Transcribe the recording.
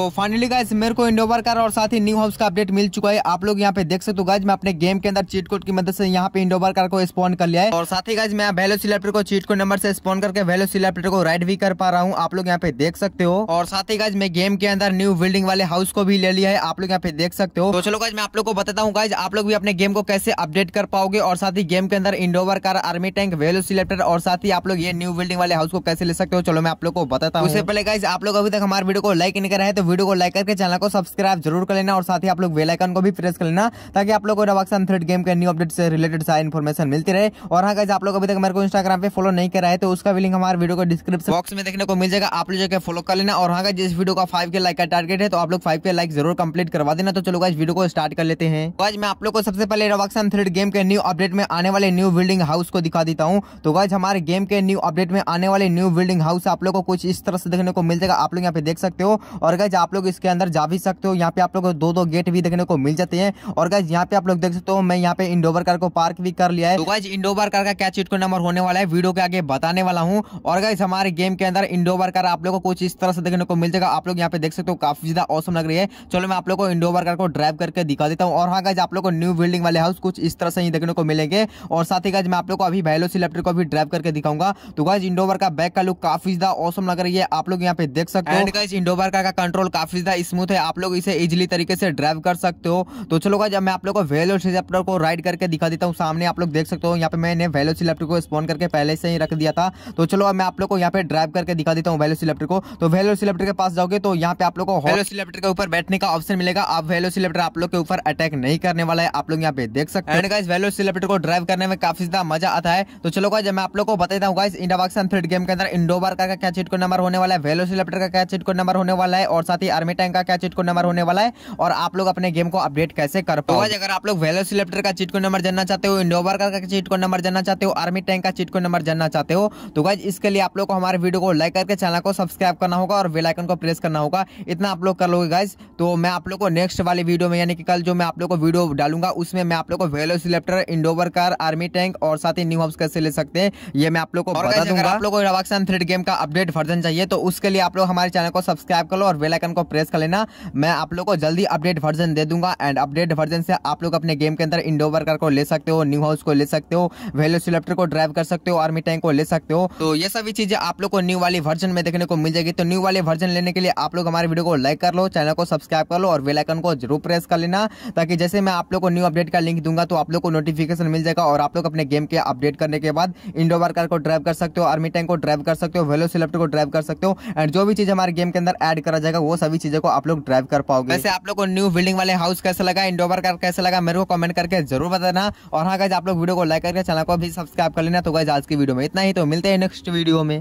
तो finally guys मेरे को इंडोवर कार और साथ ही न्यू हाउस का अपडेट मिल चुका है आप लोग यहाँ पे देख सकते हो गाइज मैं अपने गेम के अंदर चीट कोड की मदद से यहाँ पे इंडोवर कार को स्पॉन कर लिया है और साथ ही गाइज मैं वेलो सिलेप्टर को चीट कोड नंबर से स्पॉन करके वेलो सिलेप्टर को राइड भी कर पा रहा हूँ आप लोग यहाँ पे देख सकते हो और साथ ही गाइज मैं गेम के अंदर न्यू बिल्डिंग वाले हाउस को भी ले लिया है आप लोग यहाँ पे देख सकते हो तो चलो गाइज मैं आप लोग को बताता हूँ गाइज आप लोग भी अपने गेम को कैसे अपडेट कर पाओगे और साथ ही गेम के अंदर इंडोवर कार आर्मी टैंक वेलो सिलेप्टर और साथ ही आप लोग ये न्यू बिल्डिंग वाले हाउस को कैसे ले सकते हो चलो मैं आप लोग को बताता हूँ उससे पहले गाइज आप लोग अभी तक हमारे वीडियो को लाइक नहीं कर रहे तो वीडियो को लाइक करके चैनल को सब्सक्राइब जरूर कर लेना और साथ ही आप लोग वेलाइकन को भी प्रेस कर लेना ताकि आप लोग को रवाक्सन थ्रेड गेम के न्यू अपडेट से रिलेटेड सारी इन्फॉर्मेशन मिलती रहे और हाँ कैसे आप लोग अभी तक मेरे को इंस्टाग्राम पे फॉलो नहीं करा है तो उसका भी लिंक हमारे वीडियो को डिस्क्रिप्शन बॉक्स में देखने को मिल जाएगा आप लोग जाकर फॉलो कर लेना और हाँ गाइज इस वीडियो का फाइव के लाइक का टारगेट है तो आप लोग फाइव के लाइक जरूर कंप्लीट करवा देना तो चलो इस वीडियो को स्टार्ट कर लेते हैं आज तो मैं आप लोग को सबसे पहले रवाक्सन थ्रेड गेम के न्यू अपडेट में आने वाले न्यू बिल्डिंग हाउस को दिखा देता हूँ तो गाइज हमारे गेम के न्यू अपडेट में आने वाले न्यू बिल्डिंग हाउस आप लोग को कुछ इस तरह से देखने को मिल जाएगा आप लोग यहाँ पे देख सकते हो और गज आप लोग इसके अंदर जा भी सकते हो यहाँ पे आप लोग दो दो गेट भी देखने को मिल जाते हैं और गाइज यहाँ पे आप लोग देख सकते हो मैं यहाँ पे इंडोवर कार को पार्क भी कर लिया है गाइज इंडोवर कार का क्या चीट को नंबर होने वाला है वीडियो के आगे बताने वाला हूँ और गाइज हमारे गेम के अंदर इंडोवर कार आप लोग को कुछ इस तरह से देखने को मिल जाएगा आप लोग यहाँ पे देख सकते हो काफी ज्यादा औसम लग रही है चलो मैं आप लोग को इंडोवर कार को ड्राइव करके दिखा देता हूँ और हाँ गाइज आप लोग को न्यू बिल्डिंग वाले हाउस कुछ इस तरह से ही देखने को मिलेंगे और साथ ही गाइज मैं आप लोग को अभी वेलोसिलेप्टर को भी ड्राइव करके दिखाऊंगा तो गाइज इंडोवर का बैक का लुक काफी ज्यादा औसम लग रही है आप लोग यहाँ पे देख सकते हो इंडोवर का कंट्रोल कंट्रोल काफ़ी ज़्यादा स्मूथ है आप लोग इसे इजिली तरीके से ड्राइव कर सकते हो तो चलो जब मैं आप लोग को वेलोसिलेप्टर को राइड करके दिखा देता हूँ सामने आप लोग देख सकते हो यहाँ पे मैंने वेलोसिलेप्टर को स्पॉन करके पहले से ही रख दिया था तो चलो अब मैं आप लोग को यहाँ पे ड्राइव करके दिखा देता हूँ वेलोसिलेप्टर को तो वेलोसिलेप्टर के पास जाओगे तो यहाँ पे आप लोग को वेलोसिलेप्टर के ऊपर बैठने का ऑप्शन मिलेगा आप वेलोसिलेप्टर आप लोग के ऊपर अटैक नहीं करने वाला है आप लोग यहाँ पे देख सकते हैं गाइज वेलोसिलेप्टर को ड्राइव करने में काफी ज्यादा मजा आता है तो चलो जब मैं आप लोग को बताता हूँ गाइज इंडावाक्सन थ्रेड गेम के अंदर इंडोबार का क्या चिट को नंबर होने वाला है वेलोसिलेप्टर का क्या चिट को नंबर होने वाला है और साथ ही आर्मी टैंक का क्या चीट नंबर होने वाला है और आप लोग अपने गेम को अपडेट कैसे कर पाओ तो अगर आप लोग वेलो वेलोसिलेप्टर का चीट नंबर जानना चाहते हो इंडोवर का चीट नंबर जानना चाहते हो आर्मी टैंक का चीट नंबर जानना चाहते हो तो गाइज इसके लिए आप लोग को हमारे वीडियो को लाइक करके चैनल को सब्सक्राइब करना होगा और बेलाइकन को प्रेस करना होगा इतना आप लोग कर लोगे गाइज तो मैं आप लोग को नेक्स्ट वाले वीडियो में यानी कि कल जो मैं आप लोग को वीडियो डालूंगा उसमें मैं आप लोग को velo velociraptor Endeavour car army tank और साथ ही न्यू हब्स कैसे ले सकते हैं ये मैं आप लोग को बता दूंगा आप लोग को थ्रेड गेम का अपडेट वर्जन चाहिए तो उसके लिए आप लोग हमारे चैनल को सब्सक्राइब कर लो और बेलाइकन आइकन को प्रेस कर लेना मैं आप लोग को जल्दी अपडेट वर्जन दे दूंगा एंड अपडेट वर्जन से आप लोग अपने गेम के अंदर इंडो वर्कर को ले सकते हो न्यू हाउस को ले सकते हो वेलोसिलेप्टर को ड्राइव कर सकते हो आर्मी टैंक को ले सकते हो तो ये सभी चीजें आप लोग को न्यू वाली वर्जन में देखने को मिल जाएगी तो न्यू वाले वर्जन लेने के लिए आप लोग हमारे वीडियो को लाइक कर लो चैनल को सब्सक्राइब कर लो और वेलाइकन को जरूर प्रेस कर लेना ताकि जैसे मैं आप लोग को न्यू अपडेट का लिंक दूंगा तो आप लोग को नोटिफिकेशन मिल जाएगा और आप लोग अपने गेम के अपडेट करने के बाद इंडो वर्कर को ड्राइव कर सकते हो आर्मी टैंक को ड्राइव कर सकते हो वेलोसिलेप्टर को ड्राइव कर सकते हो एंड जो भी चीज हमारे गेम के अंदर एड करा जाएगा वो वो सभी चीजों को आप लोग ड्राइव कर पाओगे वैसे आप लोग को न्यू बिल्डिंग वाले हाउस कैसे लगा इंडोवर कार कैसे लगा मेरे को कमेंट करके जरूर बताना और हाँ गाइज आप लोग वीडियो को लाइक करके चैनल को भी सब्सक्राइब कर लेना तो गाइज आज की वीडियो में इतना ही तो मिलते हैं नेक्स्ट वीडियो में